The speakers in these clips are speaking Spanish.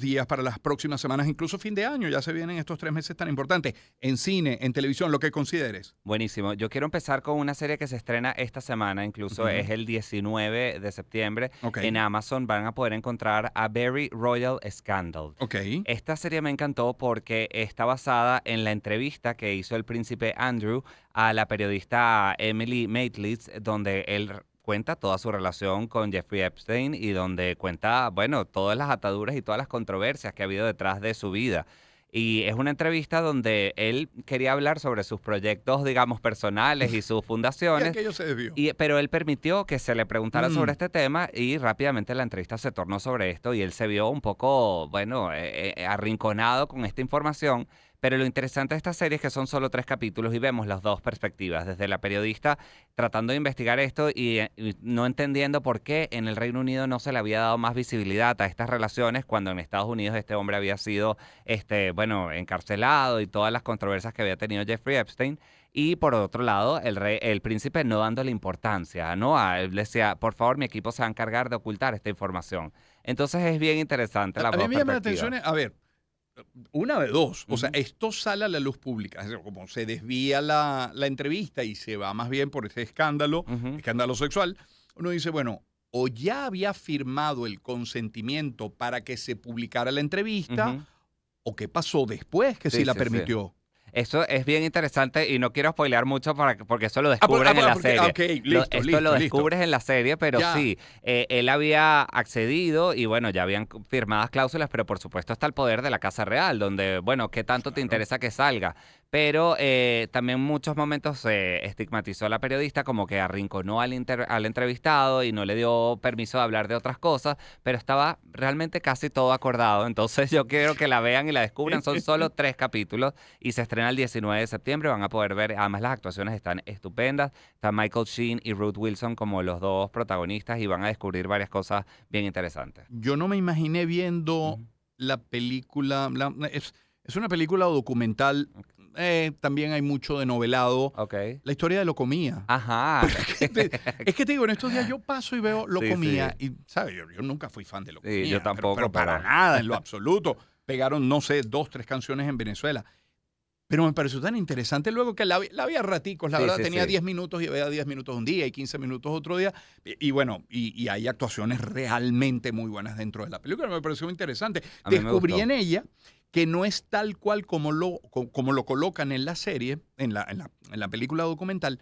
días, para las próximas semanas, incluso fin de año. Ya se vienen estos tres meses tan importantes en cine, en televisión, lo que consideres. Buenísimo. Yo quiero empezar con una serie que se estrena esta semana, incluso es el 19 de septiembre. En Amazon van a poder encontrar a Very Royal Scandal. Esta serie me encantó porque está basada en la entrevista que hizo el príncipe Andrew a la periodista Emily Maitlitz, donde él cuenta toda su relación con Jeffrey Epstein y donde cuenta, bueno, todas las ataduras y todas las controversias que ha habido detrás de su vida. Y es una entrevista donde él quería hablar sobre sus proyectos, digamos, personales y sus fundaciones. Y pero él permitió que se le preguntara sobre mm. este tema y rápidamente la entrevista se tornó sobre esto y él se vio un poco, bueno, eh, eh, arrinconado con esta información. Pero lo interesante de esta serie es que son solo tres capítulos y vemos las dos perspectivas, desde la periodista tratando de investigar esto eh, y, no entendiendo por qué en el Reino Unido no se le había dado más visibilidad a estas relaciones cuando en Estados Unidos este hombre había sido, este, bueno, encarcelado y todas las controversias que había tenido Jeffrey Epstein. Y por otro lado, el, rey, el príncipe no dándole importancia, ¿no? A decía, por favor, mi equipo se va a encargar de ocultar esta información. Entonces es bien interesante la a me llama la atención, eh, a ver, una de dos. O sea, esto sale a la luz pública. Como se desvía la, entrevista y se va más bien por ese escándalo, escándalo sexual, uno dice, bueno, o ya había firmado el consentimiento para que se publicara la entrevista, o qué pasó después que sí, la permitió eso es bien interesante y no quiero spoilear mucho para, porque eso lo ah, descubren ah, en la serie. lo, esto lo descubres en la serie, pero sí, eh, él había accedido y bueno, ya habían firmadas cláusulas, pero por supuesto está el poder de la Casa Real, donde, bueno, ¿qué tanto te interesa que salga? Pero también eh, también muchos momentos se estigmatizó a la periodista como que arrinconó al, al entrevistado y no le dio permiso de hablar de otras cosas, pero estaba realmente casi todo acordado. Entonces yo quiero que la vean y la descubran. Son solo tres capítulos y se estrena el 19 de septiembre. Van a poder ver, además las actuaciones están estupendas. Está Michael Sheen y Ruth Wilson como los dos protagonistas y van a descubrir varias cosas bien interesantes. Yo no me imaginé viendo la película. es, es una película o documental eh, también hay mucho de novelado. La historia de Locomía. Ajá. es que te digo, en estos días yo paso y veo Locomía y, ¿sabes? Yo, nunca fui fan de Locomía. yo tampoco. Pero, para nada, en lo absoluto. Pegaron, no sé, dos, tres canciones en Venezuela. Pero me pareció tan interesante luego que la, había raticos, la verdad tenía 10 minutos y veía 10 minutos un día y 15 minutos otro día. Y, bueno, y, hay actuaciones realmente muy buenas dentro de la película, me pareció muy interesante. Descubrí en ella que no es tal cual como lo, como lo colocan en la serie, en la, en la, en la película documental,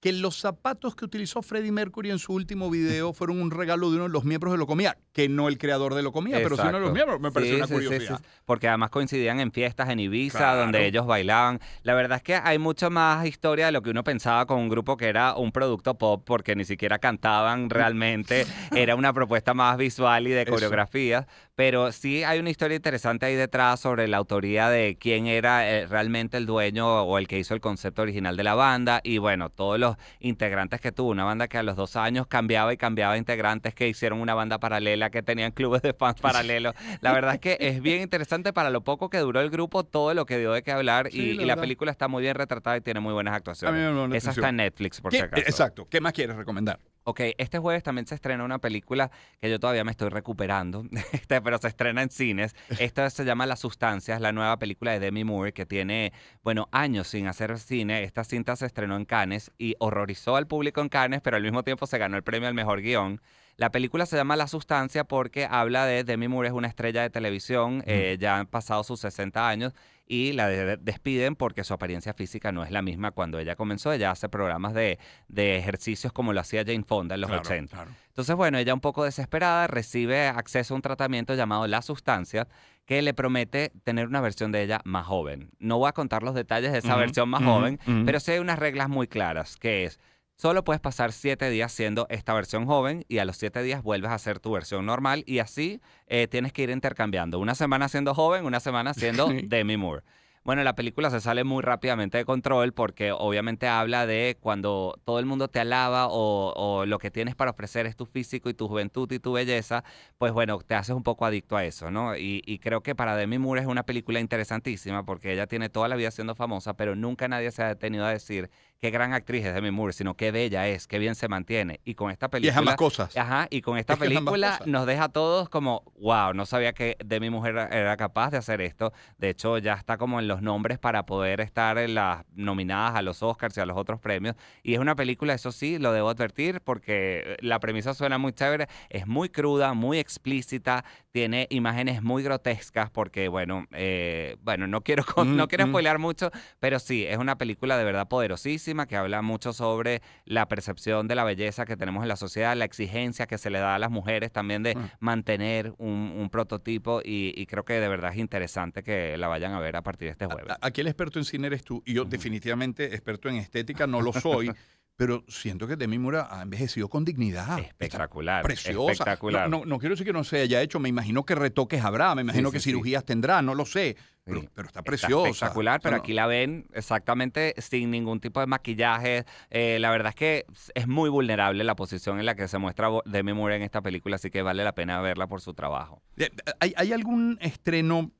que los zapatos que utilizó Freddie Mercury en su último video fueron un regalo de uno de los miembros de Locomía, que no el creador de Locomía, pero sí uno de los miembros. Me pareció una curiosidad. Porque además coincidían en fiestas en Ibiza, donde ellos bailaban. La verdad es que hay mucha más historia de lo que uno pensaba con un grupo que era un producto pop, porque ni siquiera cantaban realmente. era una propuesta más visual y de coreografía, Pero sí hay una historia interesante ahí detrás sobre la autoría de quién era eh, realmente el dueño o el que hizo el concepto original de la banda. Y bueno, todos los integrantes que tuvo. Una banda que a los dos años cambiaba y cambiaba integrantes, que hicieron una banda paralela, que tenían clubes de fans paralelos. La verdad es que es bien interesante para lo poco que duró el grupo, todo lo que dio de qué hablar. y, la, la película está muy bien retratada y tiene muy buenas actuaciones. Esa está en Netflix, por si acaso. Exacto. ¿Qué más quieres recomendar? Ok, este jueves también se estrena una película que yo todavía me estoy recuperando, este, pero se estrena en cines. Esta se llama Las Sustancias, la nueva película de Demi Moore que tiene, bueno, años sin hacer cine. Esta cinta se estrenó en Cannes y horrorizó al público en Cannes, pero al mismo tiempo se ganó el premio al mejor guión. La película se llama La Sustancia porque habla de Demi Moore, es una estrella de televisión, eh, ya han pasado sus 60 años y la despiden porque su apariencia física no es la misma cuando ella comenzó. Ella hace programas de, ejercicios como lo hacía Jane Fonda en los 80. Entonces, bueno, ella un poco desesperada recibe acceso a un tratamiento llamado La Sustancia que le promete tener una versión de ella más joven. No voy a contar los detalles de esa versión más joven, pero sí hay unas reglas muy claras, que es Solo puedes pasar siete días siendo esta versión joven y a los siete días vuelves a ser tu versión normal y así eh, tienes que ir intercambiando. Una semana siendo joven, una semana siendo Demi Moore. Bueno, la película se sale muy rápidamente de control porque obviamente habla de cuando todo el mundo te alaba o, lo que tienes para ofrecer es tu físico y tu juventud y tu belleza, pues bueno, te haces un poco adicto a eso, ¿no? Y, y, creo que para Demi Moore es una película interesantísima porque ella tiene toda la vida siendo famosa, pero nunca nadie se ha detenido a decir qué gran actriz es Demi Moore, sino qué bella es, qué bien se mantiene. Y con esta película. Y es cosas. Ajá, y con esta película nos deja a todos como, wow, no sabía que Demi Mujer era capaz de hacer esto. De hecho, ya está como en los nombres para poder estar en las nominadas a los Oscars y a los otros premios. Y es una película, eso sí, lo debo advertir, porque la premisa suena muy chévere, es muy cruda, muy explícita, tiene imágenes muy grotescas porque, bueno, eh, bueno no quiero, no quiero mucho, pero sí, es una película de verdad poderosísima que habla mucho sobre la percepción de la belleza que tenemos en la sociedad, la exigencia que se le da a las mujeres también de mm. mantener un, prototipo y, y, creo que de verdad es interesante que la vayan a ver a partir de este jueves. Aquí el experto en cine eres tú y yo definitivamente experto en estética no lo soy. pero siento que Demi Moore ha envejecido con dignidad. Espectacular. preciosa. Espectacular. No, quiero decir que no se haya hecho, me imagino que retoques habrá, me imagino que cirugías tendrá, no lo sé. Pero, está preciosa. espectacular, pero aquí la ven exactamente sin ningún tipo de maquillaje. Eh, la verdad es que es muy vulnerable la posición en la que se muestra Demi Moore en esta película, así que vale la pena verla por su trabajo. Eh, ¿Hay, algún estreno,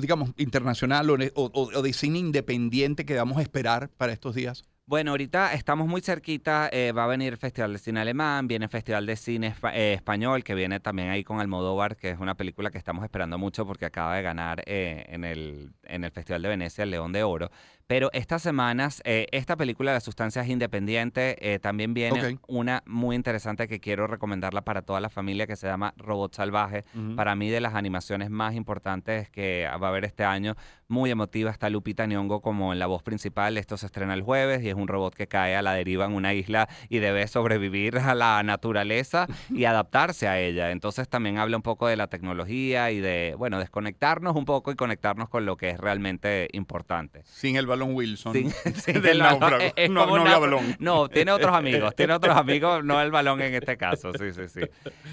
digamos, internacional o, o, o de cine independiente que debamos esperar para estos días? Bueno, ahorita estamos muy cerquita, eh, va a venir el Festival de Cine Alemán, viene el Festival de Cine eh, Español, que viene también ahí con Almodóvar, que es una película que estamos esperando mucho porque acaba de ganar eh, en, el, en el Festival de Venecia el León de Oro. Pero estas semanas, eh, esta película de sustancias independientes, eh, también viene una muy interesante que quiero recomendarla para toda la familia que se llama Robot Salvaje. Para mí de las animaciones más importantes que va a haber este año, muy emotiva está Lupita Nyong'o como en la voz principal. Esto se estrena el jueves y es un robot que cae a la deriva en una isla y debe sobrevivir a la naturaleza y adaptarse a ella. Entonces también habla un poco de la tecnología y de, bueno, desconectarnos un poco y conectarnos con lo que es realmente importante. Sin el balón Wilson. del no, no, tiene otros amigos, tiene otros amigos, no el balón en este caso, sí, sí, sí.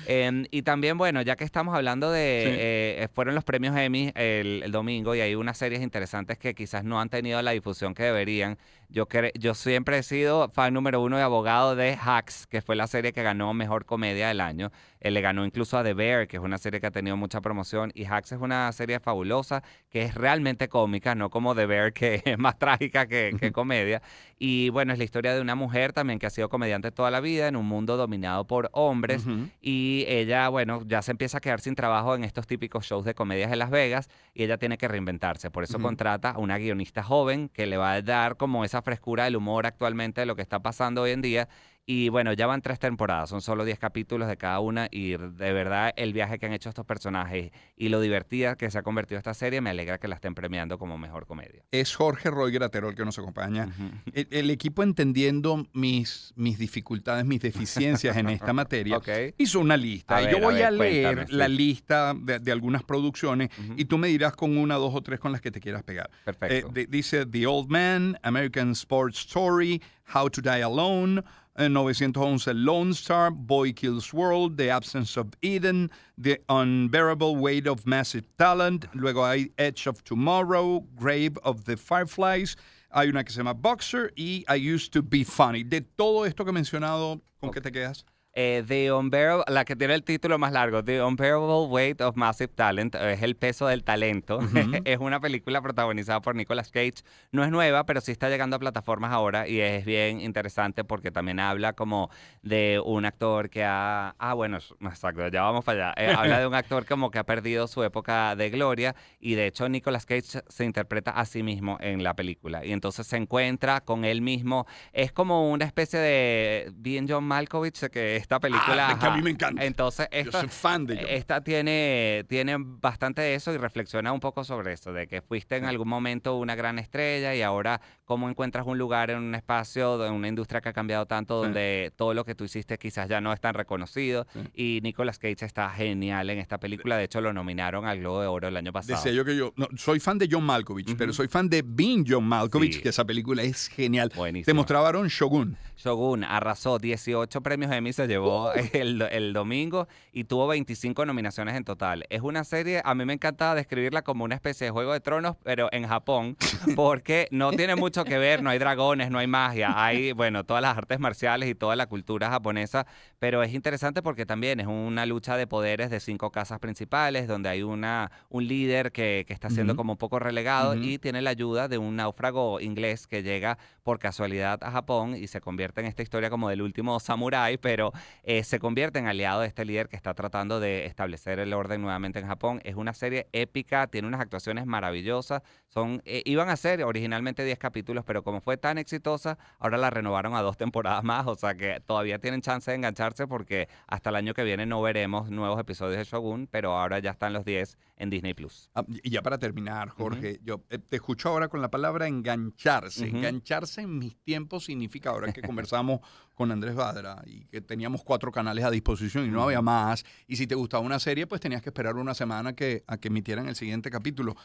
Em, y también, bueno, ya que estamos hablando de, eh, fueron los premios Emmy el, el domingo y hay unas series interesantes que quizás no han tenido la difusión que deberían. Yo, yo siempre he sido fan número uno de abogado de Hacks, que fue la serie que ganó Mejor Comedia del Año. Él le ganó incluso a The Bear, que es una serie que ha tenido mucha promoción. Y Hacks es una serie fabulosa, que es realmente cómica, no como The Bear, que es más trágica que, comedia. Y bueno, es la historia de una mujer también que ha sido comediante toda la vida en un mundo dominado por hombres. Y ella, bueno, ya se empieza a quedar sin trabajo en estos típicos shows de comedias de Las Vegas y ella tiene que reinventarse. Por eso contrata a una guionista joven que le va a dar como esa frescura el humor actualmente de lo que está pasando hoy en día y bueno, ya van tres temporadas, son solo 10 capítulos de cada una y de verdad el viaje que han hecho estos personajes y lo divertida que se ha convertido esta serie, me alegra que la estén premiando como mejor comedia. Es Jorge Roy Gratero el que nos acompaña. el, equipo entendiendo mis, mis dificultades, mis deficiencias en esta materia, hizo una lista. yo voy a, leer la lista de, algunas producciones y tú me dirás con una, dos o tres con las que te quieras pegar. Perfecto. Eh, dice The Old Man, American Sports Story, How to Die Alone, 911 eh, Lone Star, Boy Kills World, The Absence of Eden, The Unbearable Weight of Massive Talent, luego hay Edge of Tomorrow, Grave of the Fireflies, hay una que se llama Boxer y I Used to Be Funny. De todo esto que he mencionado, ¿con qué te quedas? Eh, the Unbearable, la que tiene el título más largo, The Unbearable Weight of Massive Talent, eh, es el peso del talento. es una película protagonizada por Nicolas Cage. No es nueva, pero sí está llegando a plataformas ahora y es bien interesante porque también habla como de un actor que ha. Ah, bueno, exacto, ya vamos para allá. Eh, habla de un actor como que ha perdido su época de gloria y de hecho Nicolas Cage se interpreta a sí mismo en la película y entonces se encuentra con él mismo. Es como una especie de. Bien John Malkovich, que esta ah, película. que a mí me encanta. Entonces, esta, fan de Esta tiene, tiene bastante de eso y reflexiona un poco sobre eso, de que fuiste en algún momento una gran estrella y ahora cómo encuentras un lugar en un espacio, en una industria que ha cambiado tanto, donde todo lo que tú hiciste quizás ya no es tan reconocido. Y Nicolas Cage está genial en esta película. De hecho, lo nominaron al Globo de Oro el año pasado. Decía yo que yo soy fan de John Malkovich, pero soy fan de Bean John Malkovich, que esa película es genial. Buenísimo. Te mostraron Shogun. Shogun arrasó 18 premios Emmy, llevó el, domingo y tuvo 25 nominaciones en total. Es una serie, a mí me encantaba describirla como una especie de Juego de Tronos, pero en Japón, porque no tiene mucho que ver, no hay dragones, no hay magia, hay, bueno, todas las artes marciales y toda la cultura japonesa, pero es interesante porque también es una lucha de poderes de cinco casas principales, donde hay una, un líder que, está siendo como un poco relegado y tiene la ayuda de un náufrago inglés que llega por casualidad a Japón y se convierte en esta historia como del último samurái, pero eh, se convierte en aliado de este líder que está tratando de establecer el orden nuevamente en Japón. Es una serie épica, tiene unas actuaciones maravillosas. Son, eh, iban a ser originalmente 10 capítulos, pero como fue tan exitosa, ahora la renovaron a dos temporadas más. O sea que todavía tienen chance de engancharse porque hasta el año que viene no veremos nuevos episodios de Shogun, pero ahora ya están los 10 en Disney Plus. Ah, y ya para terminar, Jorge, yo eh, te escucho ahora con la palabra engancharse. Engancharse en mis tiempos significa, ahora que conversamos con Andrés Badra y que teníamos cuatro canales a disposición y no había más. Y si te gustaba una serie, pues tenías que esperar una semana que, a que emitieran el siguiente capítulo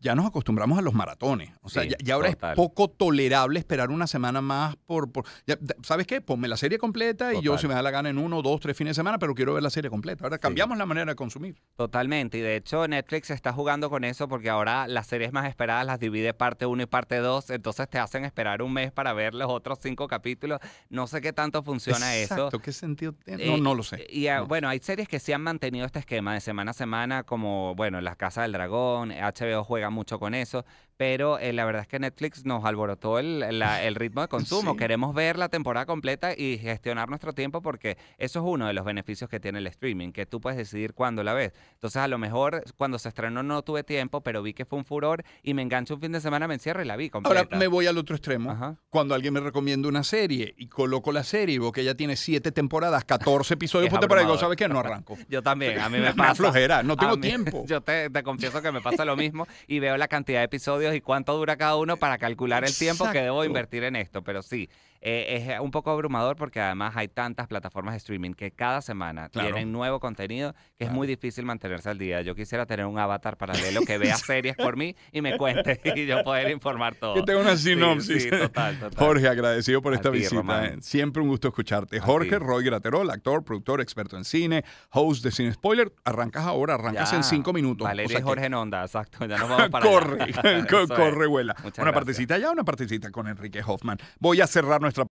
ya nos acostumbramos a los maratones. O sea, ya, ahora es poco tolerable esperar una semana más por... ¿Sabes qué? Ponme la serie completa y yo si me da la gana en uno, dos, tres fines de semana, pero quiero ver la serie completa. Ahora cambiamos la manera de consumir. Totalmente. Y de hecho Netflix está jugando con eso porque ahora las series más esperadas las divide parte uno y parte dos Entonces te hacen esperar un mes para ver los otros cinco capítulos. No sé qué tanto funciona Exacto. eso. ¿Qué sentido tiene? Eh, no, no lo sé. Y ah, bueno, hay series que sí han mantenido este esquema de semana a semana como, bueno, Las Casas del Dragón, HBO juega mucho con eso, pero eh, la verdad es que Netflix nos alborotó el, ritmo de consumo. Queremos ver la temporada completa y gestionar nuestro tiempo porque eso es uno de los beneficios que tiene el streaming, que tú puedes decidir cuándo la ves. Entonces, a lo mejor cuando se estrenó no tuve tiempo, pero vi que fue un furor y me engancho un fin de semana, me encierro y la vi Ahora me voy al otro extremo. Cuando alguien me recomienda una serie y coloco la serie y veo que ya tiene siete temporadas, 14 episodios por temporada, digo, ¿sabes qué? No arranco. yo también, a mí me, pasa. pasa. flojera, no tengo tiempo. Yo te, te confieso que me pasa lo mismo y veo la cantidad de episodios y cuánto dura cada uno para calcular el tiempo que debo invertir en esto. Pero sí, eh, es eh, un poco abrumador porque además hay tantas plataformas de streaming que cada semana tienen nuevo contenido que es muy difícil mantenerse al día. Yo quisiera tener un avatar paralelo que vea series por mí y me cuente y yo poder informar todo. Yo tengo una sinopsis. Jorge, agradecido por esta visita. Eh. Siempre un gusto escucharte. Jorge Roy Graterol, actor, productor, experto en cine, host de Cine Spoiler. Arrancas ahora, arrancas en cinco minutos. Valeria Jorge exacto. Corre, corre, vuela. una gracias. partecita ya, una partecita con Enrique Hoffman. Voy a cerrar nuestro